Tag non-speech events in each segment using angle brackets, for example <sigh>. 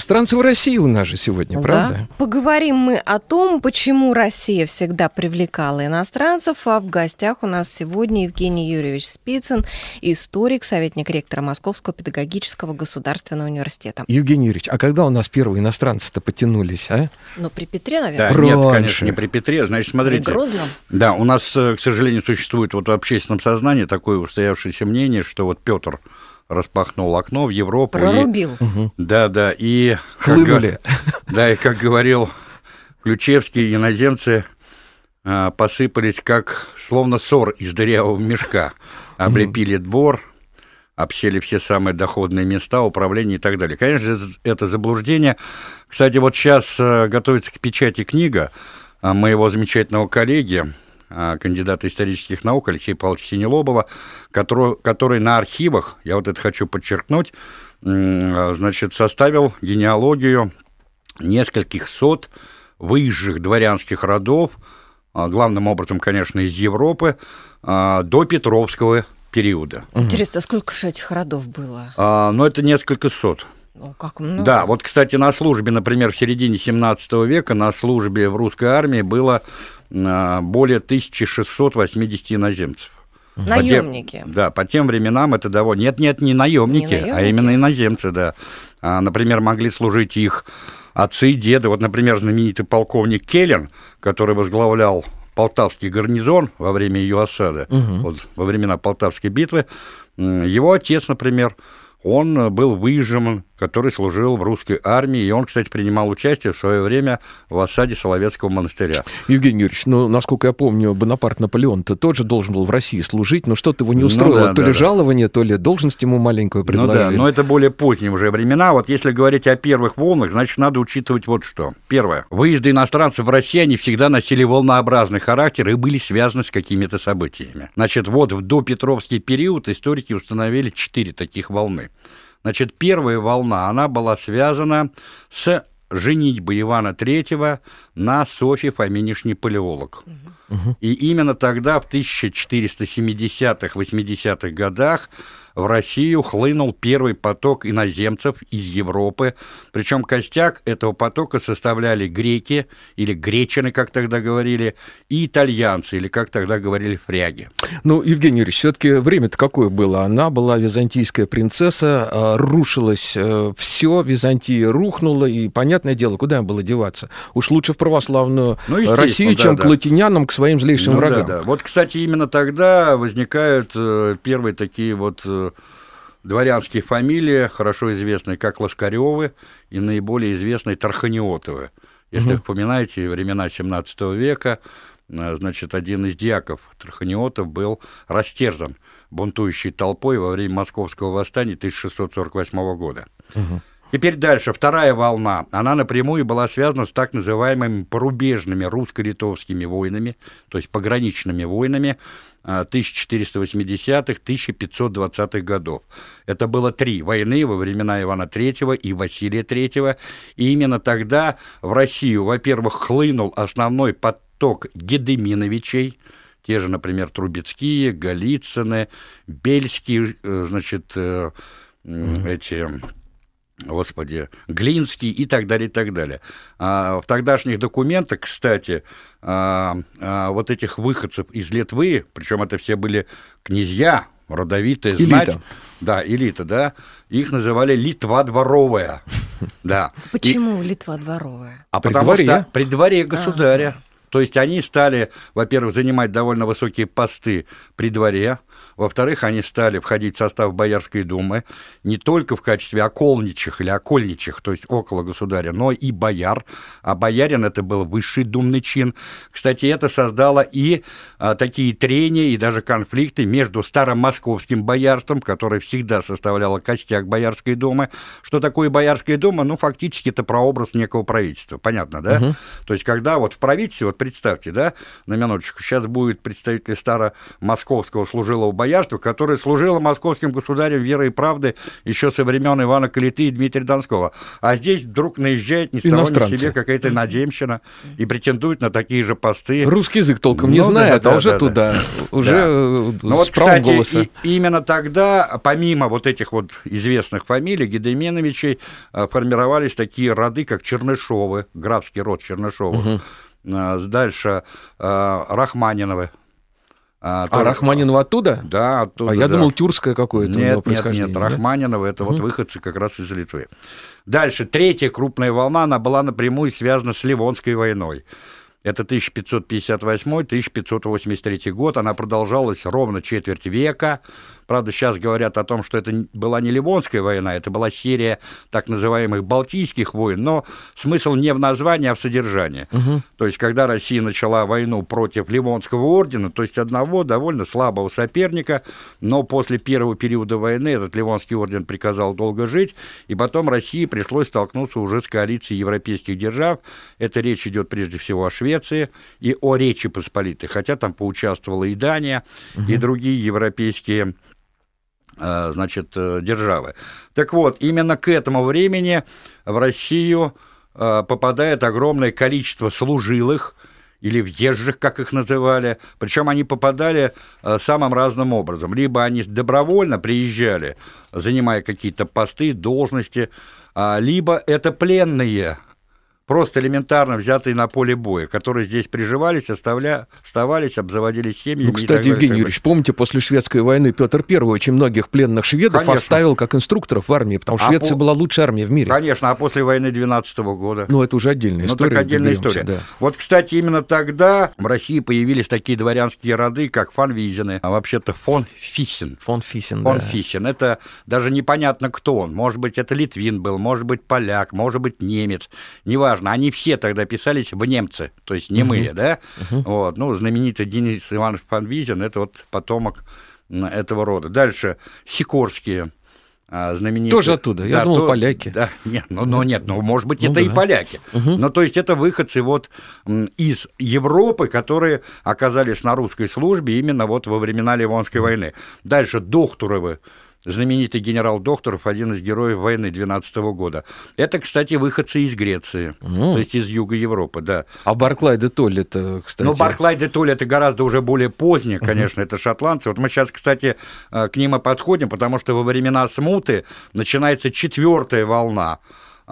Иностранцы в России у нас же сегодня, да. правда? Поговорим мы о том, почему Россия всегда привлекала иностранцев, а в гостях у нас сегодня Евгений Юрьевич Спицын, историк, советник ректора Московского педагогического государственного университета. Евгений Юрьевич, а когда у нас первые иностранцы-то потянулись, а? Ну, при Петре, наверное. Да, нет, конечно, не при Петре. Значит, смотрите. При Грозном? Да, у нас, э, к сожалению, существует вот в общественном сознании такое устоявшееся мнение, что вот Петр распахнул окно в Европу. Прорубил. И, Да, да. И, Хлынули. Как, да, и как говорил Ключевский, иноземцы а, посыпались как словно сор из дырявого мешка. Облепили двор, обсели все самые доходные места, управление и так далее. Конечно, это заблуждение. Кстати, вот сейчас э, готовится к печати книга а, моего замечательного коллеги а, кандидата исторических наук Алексея Павловича Синелобова, который, который на архивах, я вот это хочу подчеркнуть, а, значит, составил генеалогию нескольких сот выезжих дворянских родов, а, главным образом, конечно, из Европы, до Петровского периода. Интересно, а сколько же этих родов было? А, ну, это несколько сот. О, как много. Да, вот, кстати, на службе, например, в середине 17 века на службе в русской армии было а, более 1680 иноземцев. Наемники. По тем, да, по тем временам это довольно... Нет, нет, не наемники, не а именно иноземцы, да. А, например, могли служить их отцы и деды. Вот, например, знаменитый полковник Келлен, который возглавлял Полтавский гарнизон во время ее осады, угу. вот, во времена Полтавской битвы, его отец, например, он был выжиман который служил в русской армии, и он, кстати, принимал участие в свое время в осаде Соловецкого монастыря. Евгений Юрьевич, ну, насколько я помню, Бонапарт Наполеон-то тоже должен был в России служить, но что-то его не ну устроило, ну, да, то да, ли да. жалование, то ли должность ему маленькую предложили. Ну да, но это более поздние уже времена. Вот если говорить о первых волнах, значит, надо учитывать вот что. Первое. Выезды иностранцев в Россию, они всегда носили волнообразный характер и были связаны с какими-то событиями. Значит, вот в допетровский период историки установили четыре таких волны. Значит, первая волна, она была связана с женитьбой Ивана III на Софье Фоминишне а Палеолог. Угу. Угу. И именно тогда, в 1470-х, 80-х годах, в Россию хлынул первый поток иноземцев из Европы. Причем костяк этого потока составляли греки или гречины, как тогда говорили, и итальянцы, или как тогда говорили фряги. Ну, Евгений Юрьевич, все-таки время-то какое было? Она была византийская принцесса, а, рушилось э, все, Византия рухнула, и, понятное дело, куда им было деваться? Уж лучше в православную ну, Россию, да, чем да. к латинянам, к своим злейшим ну, врагам. Да, да. Вот, кстати, именно тогда возникают э, первые такие вот э, дворянские фамилии, хорошо известные как Лошкаревы и наиболее известные Тарханиотовы. Если угу. поминаете времена 17 века, э, значит, один из диаков Тарханиотов был растерзан бунтующей толпой во время московского восстания 1648 года. Угу. Теперь дальше. Вторая волна. Она напрямую была связана с так называемыми порубежными русско-литовскими войнами, то есть пограничными войнами 1480-1520-х а, годов. Это было три войны во времена Ивана III и Василия III. И именно тогда в Россию, во-первых, хлынул основной поток Гедеминовичей, те же, например, Трубецкие, Голицыны, Бельские, э, значит, э, эти господи, Глинский и так далее, и так далее. А, в тогдашних документах, кстати, а, а, вот этих выходцев из Литвы, причем это все были князья, родовитые, знать, да, элита, да, их называли Литва дворовая, <laughs> да. Почему Литва дворовая? А при дворе? При дворе государя. А. То есть они стали, во-первых, занимать довольно высокие посты при дворе, во-вторых, они стали входить в состав Боярской думы не только в качестве околничих или окольничих, то есть около государя, но и бояр. А боярин это был высший думный чин. Кстати, это создало и а, такие трения, и даже конфликты между старым московским боярством, которое всегда составляло костяк Боярской думы. Что такое Боярская дума? Ну, фактически это прообраз некого правительства. Понятно, да? Угу. То есть, когда вот в правительстве, вот представьте, да, на минуточку, сейчас будет представитель старо-московского служилого боярства, который служило московским государем верой и правды еще со времен Ивана Калиты и Дмитрия Донского. А здесь вдруг наезжает не себе какая-то надемщина и претендует на такие же посты. Русский язык толком ну, не знает, да, а да, уже да, туда, уже с э, ну, вот, правом голоса. И, именно тогда, помимо вот этих вот известных фамилий, Гедеменовичей, э, формировались такие роды, как Чернышовы, графский род Чернышовых. Угу. Э, дальше э, Рахманиновы. А, а Рахманинов оттуда? Да, оттуда. А я да. думал, тюркское какое-то нет, происхождение. Нет, нет, Рахманинова это угу. вот выходцы как раз из Литвы. Дальше, третья крупная волна, она была напрямую связана с Ливонской войной. Это 1558-1583 год, она продолжалась ровно четверть века, Правда, сейчас говорят о том, что это была не Ливонская война, это была серия так называемых Балтийских войн, но смысл не в названии, а в содержании. Угу. То есть, когда Россия начала войну против Ливонского ордена, то есть одного довольно слабого соперника, но после первого периода войны этот Ливонский орден приказал долго жить, и потом России пришлось столкнуться уже с коалицией европейских держав. Это речь идет прежде всего о Швеции и о Речи Посполитой, хотя там поучаствовала и Дания, угу. и другие европейские Э, значит, э, державы. Так вот, именно к этому времени в Россию э, попадает огромное количество служилых, или въезжих, как их называли. Причем они попадали самым разным образом. Либо они добровольно приезжали, занимая какие-то посты, должности, а, либо это пленные просто элементарно взятые на поле боя, которые здесь приживались, оставля... оставались, обзаводились семьями. Ну, кстати, далее, Евгений Юрьевич, помните, после шведской войны Петр I очень многих пленных шведов Конечно. оставил как инструкторов в армии, потому что а Швеция по... была лучшая армия в мире. Конечно, а после войны 12 -го года. Ну, это уже отдельная ну, история. так отдельная история. Да. Вот, кстати, именно тогда в России появились такие дворянские роды, как Фанвизины, а вообще-то фон Фисин. Фон Фисин, Фон да. Фисин. Это даже непонятно, кто он. Может быть, это Литвин был, может быть, поляк, может быть, немец. Неважно важно, они все тогда писались в немцы, то есть немые, угу. да? Угу. Вот, ну, знаменитый Денис Иванович Панвизин, это вот потомок этого рода. Дальше Сикорские, а, знаменитые. Тоже оттуда, я да, думал, то, поляки. Да, нет, ну, ну нет, ну, может быть, ну, это да. и поляки. Угу. Ну, Но то есть это выходцы вот из Европы, которые оказались на русской службе именно вот во времена Ливонской войны. Дальше Докторовы, знаменитый генерал Докторов, один из героев войны 12 -го года. Это, кстати, выходцы из Греции, ну. то есть из юга Европы, да. А Барклай де Толли это, кстати... Ну, Барклай де Толли это гораздо уже более позднее, конечно, это шотландцы. Вот мы сейчас, кстати, э, к ним и подходим, потому что во времена смуты начинается четвертая волна.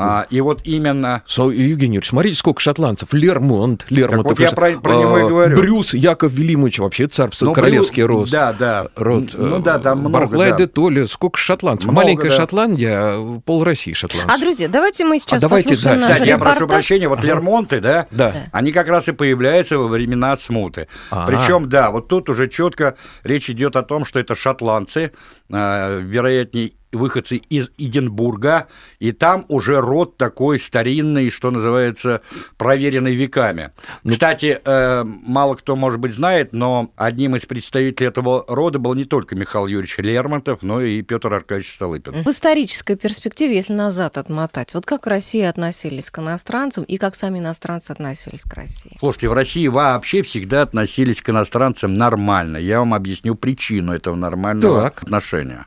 А, и вот именно... So, Евгений смотрите, сколько шотландцев. Лермонт, Лермонт. Вот я про, про него и а, говорю. Брюс, Яков Велимович, вообще царство, ну, королевский Брю... род. Да, да. Род, ну да, там э, много. Барклай да. де Толли, сколько шотландцев. Много, Маленькая да. Шотландия, пол России а, шотландцев. А, друзья, давайте мы сейчас а давайте, да. Кстати, репортаж. я прошу прощения, вот ага. Лермонты, да, да, они как раз и появляются во времена смуты. а а Причем, да, вот тут уже четко речь идет о том, что это шотландцы, а, вероятнее выходцы из Эдинбурга, и там уже род такой старинный, что называется, проверенный веками. Ну, Кстати, э, мало кто, может быть, знает, но одним из представителей этого рода был не только Михаил Юрьевич Лермонтов, но и Петр Аркадьевич Столыпин. В исторической перспективе, если назад отмотать, вот как Россия относились к иностранцам и как сами иностранцы относились к России? Слушайте, в России вообще всегда относились к иностранцам нормально. Я вам объясню причину этого нормального так. отношения.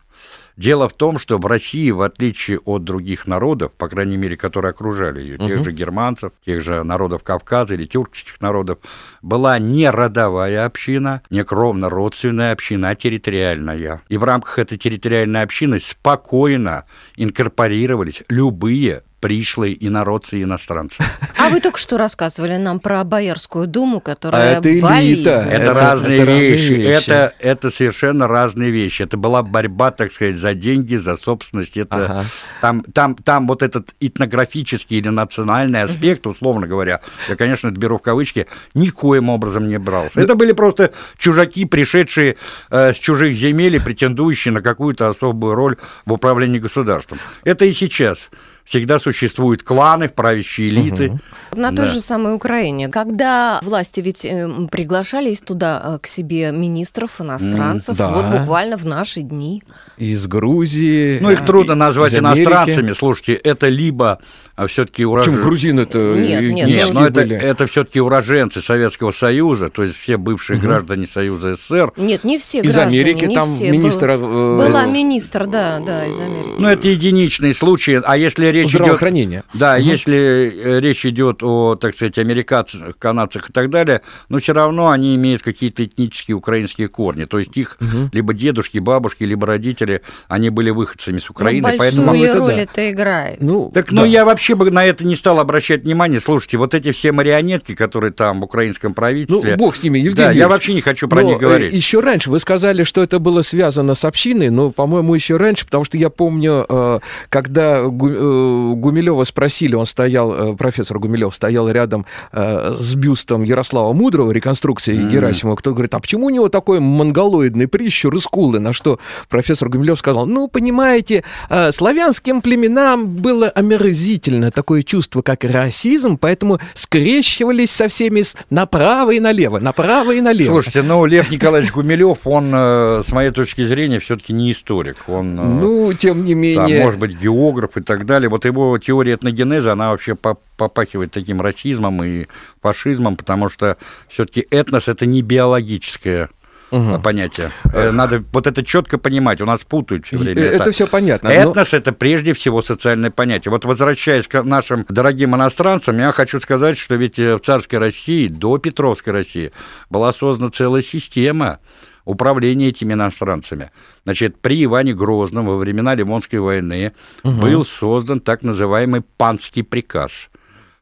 Дело в том, что в России, в отличие от других народов, по крайней мере, которые окружали ее, угу. тех же германцев, тех же народов Кавказа или тюркских народов, была не родовая община, не кровно-родственная община, а территориальная. И в рамках этой территориальной общины спокойно инкорпорировались любые пришлые инородцы и иностранцы. А вы только что рассказывали нам про Боярскую думу, которая а это элита. Это, это разные это вещи. вещи. Это, это совершенно разные вещи. Это была борьба, так сказать, за деньги, за собственность. Это, ага. там, там, там вот этот этнографический или национальный аспект, условно говоря, я, конечно, это беру в кавычки, никоим образом не брался. Это были просто чужаки, пришедшие э, с чужих земель и претендующие на какую-то особую роль в управлении государством. Это и сейчас всегда существуют кланы, правящие элиты. Угу. На да. той же самой Украине, когда власти ведь э, приглашались туда э, к себе министров иностранцев, да. вот буквально в наши дни. Из Грузии. Ну, их э, трудно назвать иностранцами. Слушайте, это либо а все-таки уроженцы. Причем грузины это нет, нет, ну, нет но ну, это, это все-таки уроженцы Советского Союза, то есть все бывшие угу. граждане Союза СССР. Нет, не все из граждане, Америки не там все. министр был, э, была министр, да, да, из Америки. Ну это единичные случаи, а если речь идет да, угу. если э, речь идет о, так сказать, американцах, канадцах и так далее, но все равно они имеют какие-то этнические украинские корни, то есть их угу. либо дедушки, бабушки, либо родители, они были выходцами с Украины, ну, поэтому большую это роль да. это играет. Ну, так, ну, да. ну я вообще вообще бы на это не стал обращать внимания. Слушайте, вот эти все марионетки, которые там в украинском ну, правительстве... Ну, бог с ними, Евгений Да, Юрьевич, я вообще не хочу про них э, говорить. Еще раньше вы сказали, что это было связано с общиной, но, по-моему, еще раньше, потому что я помню, э, когда э, Гумилева спросили, он стоял, профессор Гумилев стоял рядом с бюстом Ярослава Мудрого, реконструкции mm. Герасимова, кто говорит, а почему у него такой монголоидный прищур и скулы? На что профессор Гумилев сказал, ну, понимаете, славянским племенам было омерзительно действительно такое чувство, как расизм, поэтому скрещивались со всеми направо и налево, направо и налево. Слушайте, ну, Лев Николаевич Гумилев, он, э, с моей точки зрения, все-таки не историк. Он, э, ну, тем не менее... Да, может быть, географ и так далее. Вот его теория этногенеза, она вообще попахивает таким расизмом и фашизмом, потому что все-таки этнос – это не биологическое угу. понятие. Э, надо вот это четко понимать, у нас путают все э, время. Это, это все понятно. Этнос но... это прежде всего социальное понятие. Вот возвращаясь к нашим дорогим иностранцам, я хочу сказать, что ведь э, в царской России, до Петровской России, была создана целая система управления этими иностранцами. Значит, при Иване Грозном во времена Лимонской войны угу. был создан так называемый панский приказ.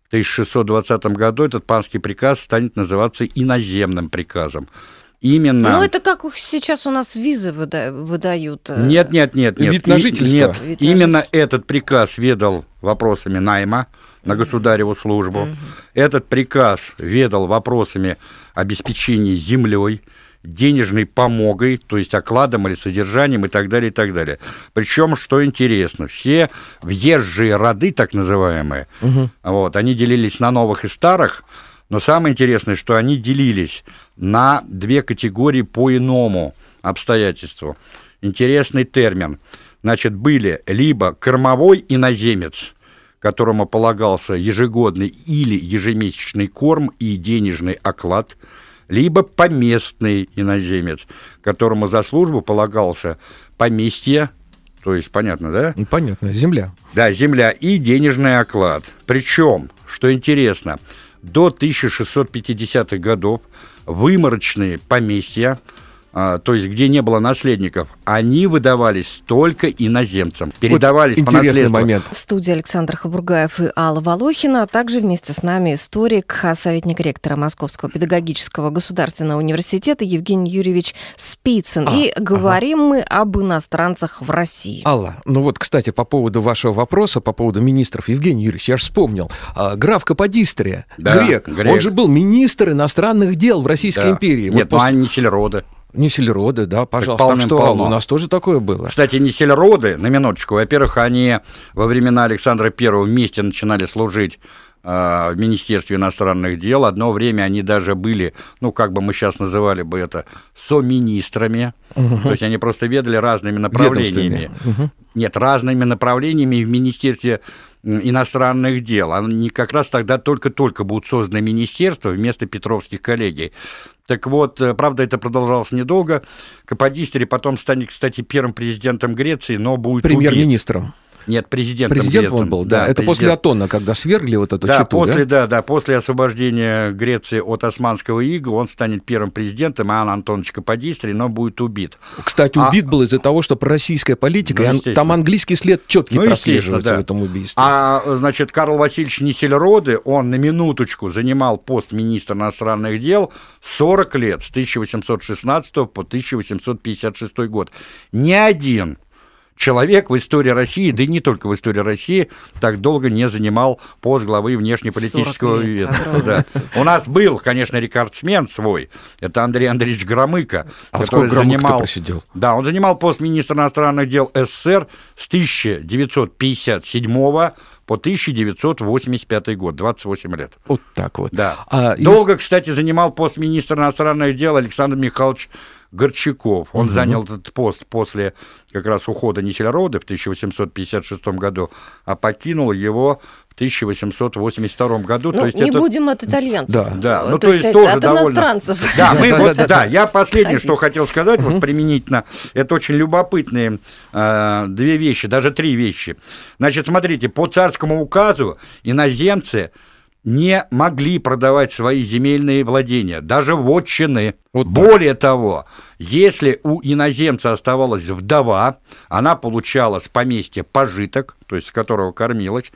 В 1620 году этот панский приказ станет называться иноземным приказом. Именно. Ну, это как сейчас у нас визы выда- выдают. Э. Нет, нет, нет. нет. Вид на жительство. нет, Вид на именно жительство. этот приказ ведал вопросами найма на государеву службу. Угу. Этот приказ ведал вопросами обеспечения землей, денежной помогой, то есть окладом или содержанием и так далее, и так далее. Причем, что интересно, все въезжие роды, так называемые, угу. вот, они делились на новых и старых, но самое интересное, что они делились на две категории по иному обстоятельству. Интересный термин. Значит, были либо кормовой иноземец, которому полагался ежегодный или ежемесячный корм и денежный оклад, либо поместный иноземец, которому за службу полагался поместье, то есть, понятно, да? Ну, понятно, земля. Да, земля и денежный оклад. Причем, что интересно, до 1650-х годов выморочные поместья, а, то есть где не было наследников, они выдавались только иноземцам, передавались вот по наследству. момент. В студии Александр Хабургаев и Алла Волохина, а также вместе с нами историк, а, советник ректора Московского педагогического государственного университета Евгений Юрьевич Спицын. А, и говорим ага. мы об иностранцах в России. Алла, ну вот, кстати, по поводу вашего вопроса, по поводу министров, Евгений Юрьевич, я же вспомнил, а, граф Каподистрия, да, грек, грек, он же был министр иностранных дел в Российской да. империи. Нет, вот ну, после... они Нисельроды, да, пожалуйста. Так, так что полно. у нас тоже такое было. Кстати, Нисельроды, на минуточку, во-первых, они во времена Александра I вместе начинали служить э, в Министерстве иностранных дел. Одно время они даже были, ну, как бы мы сейчас называли бы это, соминистрами. Угу. То есть они просто ведали разными направлениями. Угу. Нет, разными направлениями в Министерстве иностранных дел. Они как раз тогда только-только будут созданы министерства вместо Петровских коллегий. Так вот, э, правда, это продолжалось недолго. Каподистри потом станет, кстати, первым президентом Греции, но будет Премьер-министром. Нет, президентом. Президентом он был, да. да это президент... после Атона, когда свергли вот эту да, читу, после, да? Да, да, после освобождения Греции от османского ига он станет первым президентом, а Анна Антонович Каподистри, но будет убит. Кстати, а убит а... был из-за того, что пророссийская политика, ну, там английский след четкий ну, прослеживается да. в этом убийстве. А, значит, Карл Васильевич Несельроды, он на минуточку занимал пост министра иностранных дел 40 лет, с 1816 по 1856 год. Ни один человек в истории России, да и не только в истории России, так долго не занимал пост главы внешнеполитического ведомства. Да. У нас был, конечно, рекордсмен свой, это Андрей Андреевич Громыко. А сколько занимал, просидел? Да, он занимал пост министра иностранных дел СССР с 1957 по 1985 год, 28 лет. Вот так вот. Да. А, Долго, и... кстати, занимал пост министра иностранных дел Александр Михайлович Горчаков. Он угу. занял этот пост после как раз ухода Несельроды в 1856 году, а покинул его в 1882 году. Ну, то есть не это... будем от итальянцев. Да, да. Ну, то, то есть, есть тоже от довольно... иностранцев. Да, мы, вот, да, я последнее, что хотел сказать, вот применительно, это очень любопытные э, две вещи, даже три вещи. Значит, смотрите, по царскому указу иноземцы не могли продавать свои земельные владения, даже вотчины. Вот так. Более того, если у иноземца оставалась вдова, она получала с поместья пожиток, то есть с которого кормилась,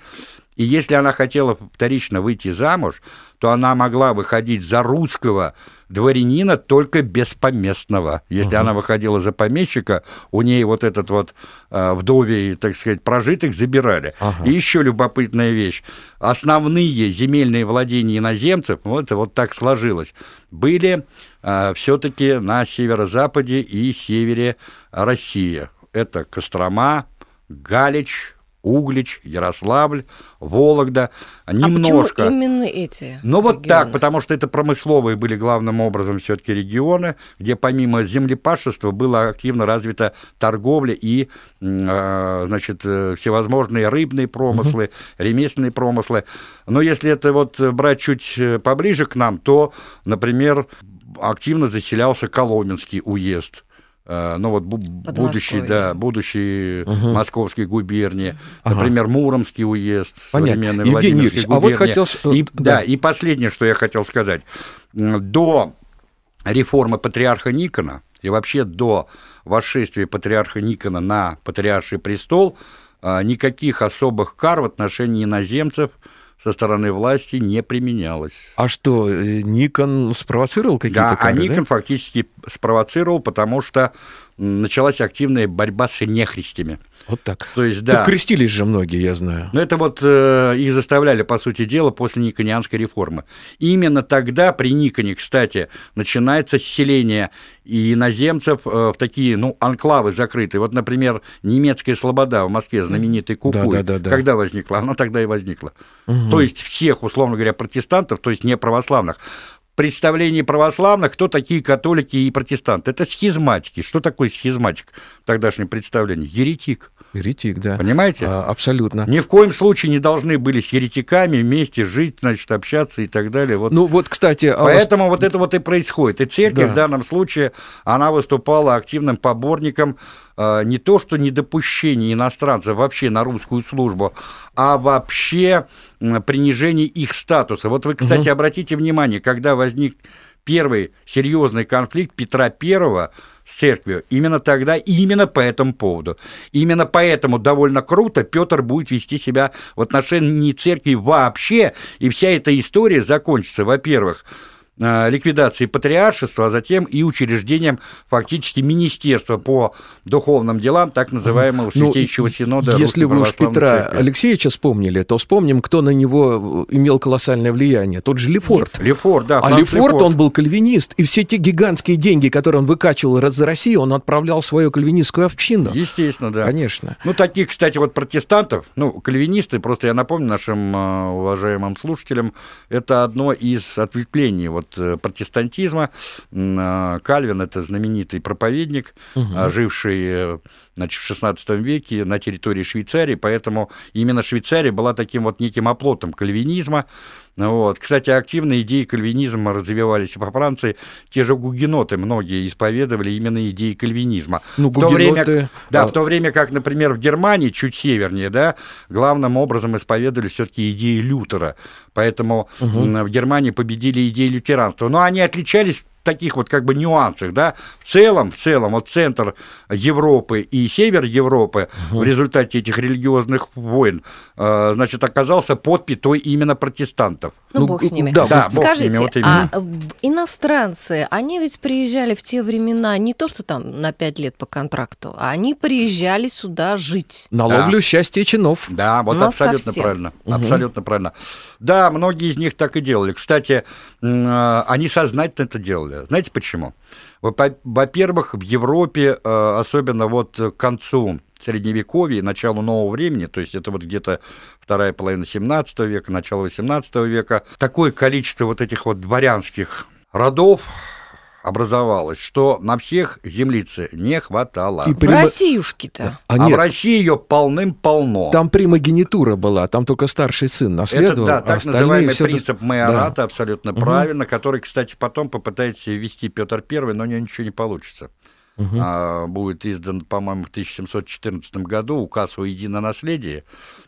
и если она хотела вторично выйти замуж, то она могла выходить за русского дворянина только беспоместного. Если угу. она выходила за помещика, у ней вот этот вот э, вдовий, так сказать, прожиток забирали. Ага. И еще любопытная вещь. Основные земельные владения иноземцев, вот это вот так сложилось, были э, все-таки на северо-западе и севере России. Это Кострома, Галич, Углич, Ярославль, Вологда, немножко. А почему именно эти? Ну вот так, потому что это промысловые были главным образом все-таки регионы, где помимо землепашества была активно развита торговля и, а, значит, э, всевозможные рыбные промыслы, угу. ремесленные промыслы. Но если это вот брать чуть э, поближе к нам, то, например, активно заселялся Коломенский уезд – Э, ну вот будущий, да, будущий угу. московский губернии, ага. например, Муромский уезд, Понятно. современный Евгений Владимирский губерния. А вот хотел... Э, и, да. да, и последнее, что я хотел сказать. До реформы патриарха Никона и вообще до восшествия патриарха Никона на патриарший престол э, никаких особых кар в отношении иноземцев – со стороны власти не применялось. А что, э, Никон спровоцировал какие-то да, кадры, а Никон да? фактически спровоцировал, потому что началась активная борьба с нехристями. Вот так. То есть, да. Так крестились же многие, я знаю. Но ну, это вот э, их заставляли, по сути дела, после Никонианской реформы. Именно тогда, при Никоне, кстати, начинается селение иноземцев э, в такие, ну, анклавы закрытые. Вот, например, немецкая Слобода в Москве, знаменитый Кукуй. Да, да, да, да. Когда возникла? Она тогда и возникла. Угу. То есть всех, условно говоря, протестантов, то есть не православных, представлении православных, кто такие католики и протестанты. Это схизматики. Что такое схизматик в тогдашнем представлении? Еретик. Еретик, да. Понимаете? А, абсолютно. Ни в коем случае не должны были с еретиками вместе жить, значит, общаться и так далее. Вот. Ну вот, кстати... А поэтому а вас... вот это вот и происходит. И церковь да. в данном случае, она выступала активным поборником э, не то что недопущения иностранцев вообще на русскую службу, а вообще принижение их статуса. Вот вы, кстати, угу. обратите внимание, когда возник первый серьезный конфликт Петра Первого с церковью именно тогда и именно по этому поводу. Именно поэтому довольно круто Петр будет вести себя в отношении церкви вообще, и вся эта история закончится, во-первых, Э, ликвидации патриаршества, а затем и учреждением фактически министерства по духовным делам так называемого ну, Синода. Если вы уж Петра церкви. Алексеевича вспомнили, то вспомним, кто на него э, имел колоссальное влияние. Тот же Лефорт. Лефорт, да. а Лефорт, Лефорт, он был кальвинист, и все те гигантские деньги, которые он выкачивал из России, он отправлял в свою кальвинистскую общину. Естественно, да. Конечно. Ну, таких, кстати, вот протестантов, ну, кальвинисты, просто я напомню нашим э, уважаемым слушателям, это одно из ответвлений вот вот э, протестантизма. А, Кальвин – это знаменитый проповедник, угу. живший э, значит, в XVI веке на территории Швейцарии, поэтому именно Швейцария была таким вот неким оплотом кальвинизма, вот. Кстати, активно идеи кальвинизма развивались и по Франции. Те же гугеноты многие исповедовали именно идеи кальвинизма. Ну, в то время, да, а... в то время как, например, в Германии, чуть севернее, да, главным образом исповедовали все-таки идеи Лютера. Поэтому угу. в Германии победили идеи лютеранства. Но они отличались таких вот как бы нюансах, да, в целом, в целом, вот центр Европы и север Европы угу. в результате этих религиозных войн, э, значит, оказался под пятой именно протестантов. Ну, ну бог с э, ними. Да, да бог Скажите, с ними, вот а иностранцы, они ведь приезжали в те времена не то, что там на пять лет по контракту, а они приезжали сюда жить. На да. ловлю счастья чинов. Да, вот Но абсолютно совсем. правильно, угу. абсолютно правильно. Да, многие из них так и делали. Кстати, э, они сознательно это делали сделали. Знаете почему? Во-первых, в Европе, э, особенно вот к концу Средневековья и началу нового времени, то есть это вот где-то вторая половина 17 века, начало 18 века, такое количество вот этих вот дворянских родов, образовалось, что на всех землицы не хватало. И прямо... В Россиюшке-то. А, а в России ее полным-полно. Там примагенитура была, там только старший сын наследовал. Это, да, а так называемый все... принцип майората, да. абсолютно угу. правильно, который, кстати, потом попытается ввести Петр Первый, но у него ничего не получится угу. а, будет издан, по-моему, в 1714 году указ о единонаследии.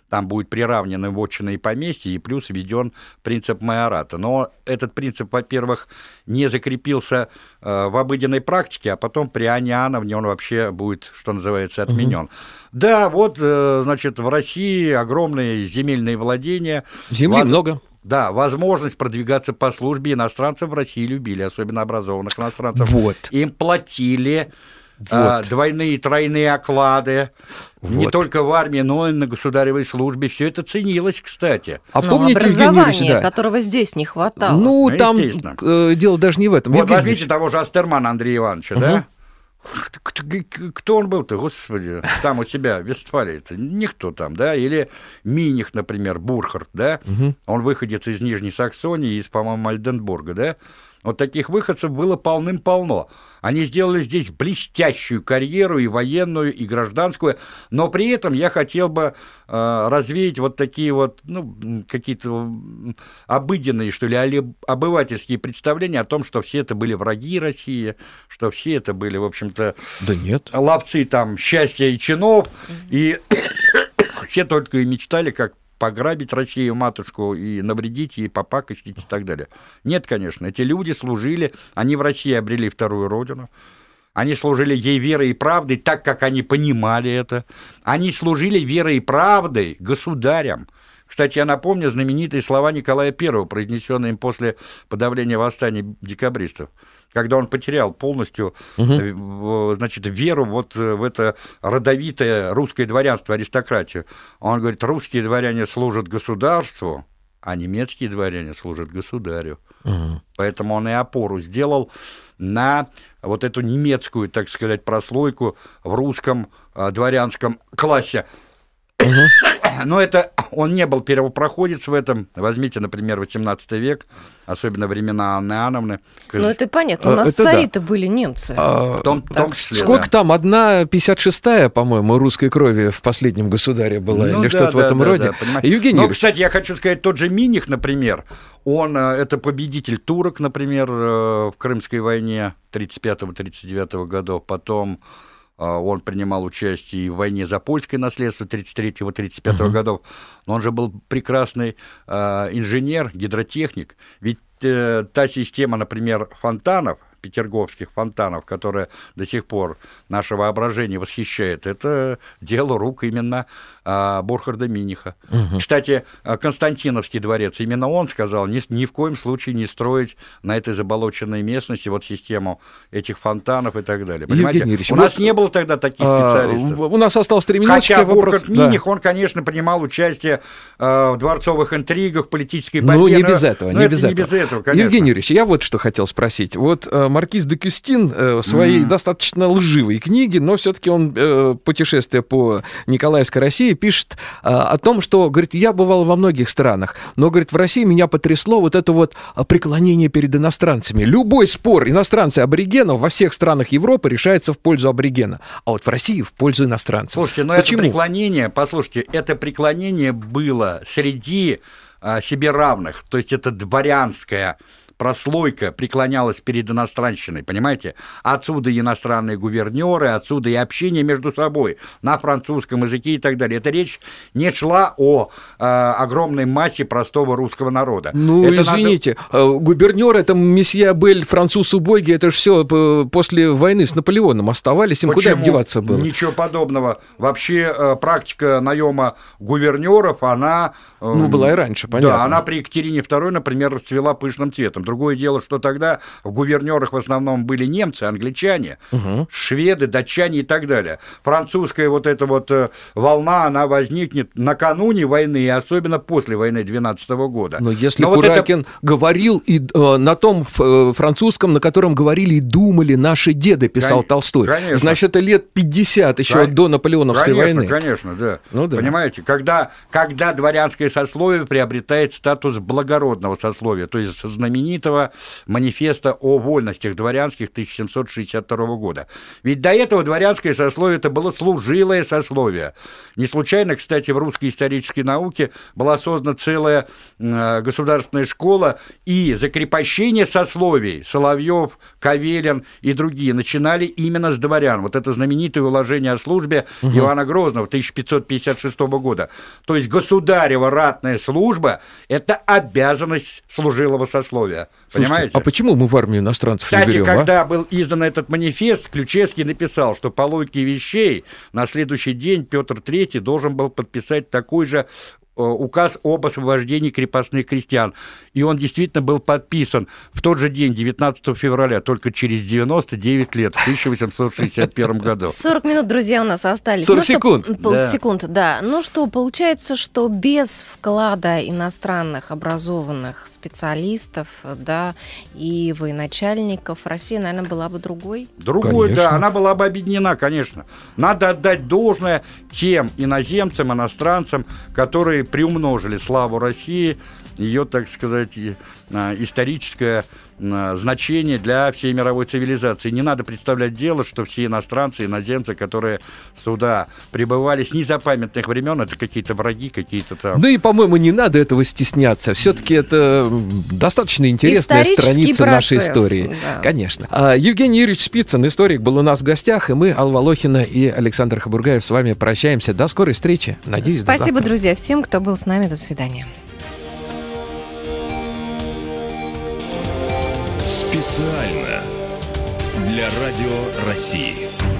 Там будет приравнены вотчины и поместья, и плюс введен принцип майората. Но этот принцип, во-первых, не закрепился э, в обыденной практике, а потом при Аниановне он вообще будет, что называется, отменен. Угу. Да, вот, э, значит, в России огромные земельные владения. Земли Влад... много. Да, возможность продвигаться по службе иностранцев в России любили, особенно образованных иностранцев. Вот. Им платили а, вот. а, двойные, тройные оклады. Вот. Не только в армии, но и на государевой службе. Все это ценилось, кстати. А но помните, образование, да? которого здесь не хватало. Ну, ну там э, дело даже не в этом. Вот возьмите того же Астермана Андрея Ивановича, угу. да? Кто он был-то, господи, там у тебя, в Вестфалии-то? Никто там, да? Или Миних, например, Бурхард, да? Угу. Он выходец из Нижней Саксонии, из, по-моему, Альденбурга, да? Вот таких выходцев было полным-полно. Они сделали здесь блестящую карьеру и военную, и гражданскую. Но при этом я хотел бы э, развеять вот такие вот, ну, какие-то обыденные, что ли, обывательские представления о том, что все это были враги России, что все это были, в общем-то, да нет. ловцы там счастья и чинов. И <coughs> все только и мечтали, как пограбить Россию матушку и навредить ей, попакостить и так далее. Нет, конечно, эти люди служили, они в России обрели вторую родину. Они служили ей верой и правдой, так как они понимали это. Они служили верой и правдой государям. Кстати, я напомню знаменитые слова Николая I, произнесенные им после подавления восстаний декабристов когда он потерял полностью угу. значит, веру вот э, в это родовитое русское дворянство, аристократию. Он говорит, русские дворяне служат государству, а немецкие дворяне служат государю. Угу. Поэтому он и опору сделал на вот эту немецкую, так сказать, прослойку в русском э, дворянском классе. Угу. Но это а, он не был первопроходец в этом. Возьмите, например, 18 век, особенно времена Анны Ановны. Ну, это понятно. А, У нас это цари-то да. были немцы. А, в том, в том числе, Сколько да. там? Одна 56-я, по-моему, русской крови в последнем государе была, ну, или да, что-то да, в этом да, роде. Да, Евгений. Ну, кстати, я хочу сказать, тот же Миних, например, он э, это победитель турок, например, э, в Крымской войне 35-39 годов. Потом а, он принимал участие и в войне за польское наследство 33-35 uh-huh. годов, но он же был прекрасный а, инженер, гидротехник, ведь э, та система, например, фонтанов, петерговских фонтанов, которые до сих пор наше воображение восхищает, это дело рук именно а, Бурхарда Миниха. Угу. Кстати, а, Константиновский дворец, именно он сказал, ни, ни в коем случае не строить на этой заболоченной местности вот систему этих фонтанов и так далее. Понимаете, Евгений Ильич, у нас вот... не было тогда таких а, специалистов. А, у нас осталось три минутки. Хотя Бурхард вопрос... Миних, да. он, конечно, принимал участие э, в дворцовых интригах, политической борьбе. Ну, не без этого, не, без, это этого. не без этого, конечно. Евгений Юрьевич, я вот что хотел спросить. Вот э, маркиз де Кюстин э, в своей mm. достаточно лживой книге, но все-таки он э, путешествие по Николаевской России пишет э, о том, что, говорит, я бывал во многих странах, но, говорит, в России меня потрясло вот это вот преклонение перед иностранцами. Любой спор иностранцы аборигенов во всех странах Европы решается в пользу аборигена, а вот в России в пользу иностранцев. Слушайте, но Почему? это преклонение, послушайте, это преклонение было среди себе равных, то есть это дворянское прослойка преклонялась перед иностранщиной, понимаете? Отсюда иностранные гувернеры, отсюда и общение между собой на французском языке и так далее. Эта речь не шла о э, огромной массе простого русского народа. Ну, это извините, надо... Э, губернер, это месье Бель, француз Убойги, это же все э, после войны с Наполеоном оставались, им Почему? куда деваться было? Ничего подобного. Вообще э, практика наема гувернеров, она... Э, ну, была эм, и раньше, понятно. Да, она при Екатерине II, например, расцвела пышным цветом. Другое дело, что тогда в гувернерах в основном были немцы, англичане, угу. шведы, датчане и так далее. Французская вот эта вот э, волна, она возникнет накануне войны и особенно после войны 12 -го года. Но если Но Куракин вот это... говорил и э, на том э, французском, на котором говорили и думали наши деды, писал Кон... Толстой, конечно. значит, это лет 50 еще Кон... до Наполеоновской конечно, войны. Конечно, да. Ну, да. Понимаете, когда, когда дворянское сословие приобретает статус благородного сословия, то есть знаменитого знаменитого манифеста о вольностях дворянских 1762 года. Ведь до этого дворянское сословие это было служилое сословие. Не случайно, кстати, в русской исторической науке была создана целая э, государственная школа и закрепощение сословий Соловьев, Кавелин и другие начинали именно с дворян. Вот это знаменитое уложение о службе угу. Ивана Грозного 1556 года. То есть государева ратная служба – это обязанность служилого сословия. Слушайте, понимаете? А почему мы в армию иностранцев Кстати, не берем, а? когда а? был издан этот манифест, Ключевский написал, что по логике вещей на следующий день Петр III должен был подписать такой же Э, указ об освобождении крепостных крестьян. И он действительно был подписан в тот же день, 19 февраля, только через 99 лет, в 1861 году. 40 минут, друзья, у нас остались. 40 ну, секунд. Что, да. секунд, да. Ну что, получается, что без вклада иностранных образованных специалистов, да, и военачальников, Россия, наверное, была бы другой? Другой, конечно. да. Она была бы объединена, конечно. Надо отдать должное тем иноземцам, иностранцам, которые приумножили славу России, ее, так сказать, а, историческое Э, значение для всей мировой цивилизации. Не надо представлять дело, что все иностранцы, иноземцы, которые сюда прибывали с незапамятных времен, это какие-то враги, какие-то там. Да и, по-моему, не надо этого стесняться. Все-таки это достаточно интересная страница процесс, нашей истории. Да. Конечно. А, Евгений Юрьевич Спицын, историк, был у нас в гостях, и мы, Алла Лохина и Александр Хабургаев, с вами прощаемся. До скорой встречи. Надеюсь, Спасибо, друзья, всем, кто был с нами. До свидания. специально для Радио России.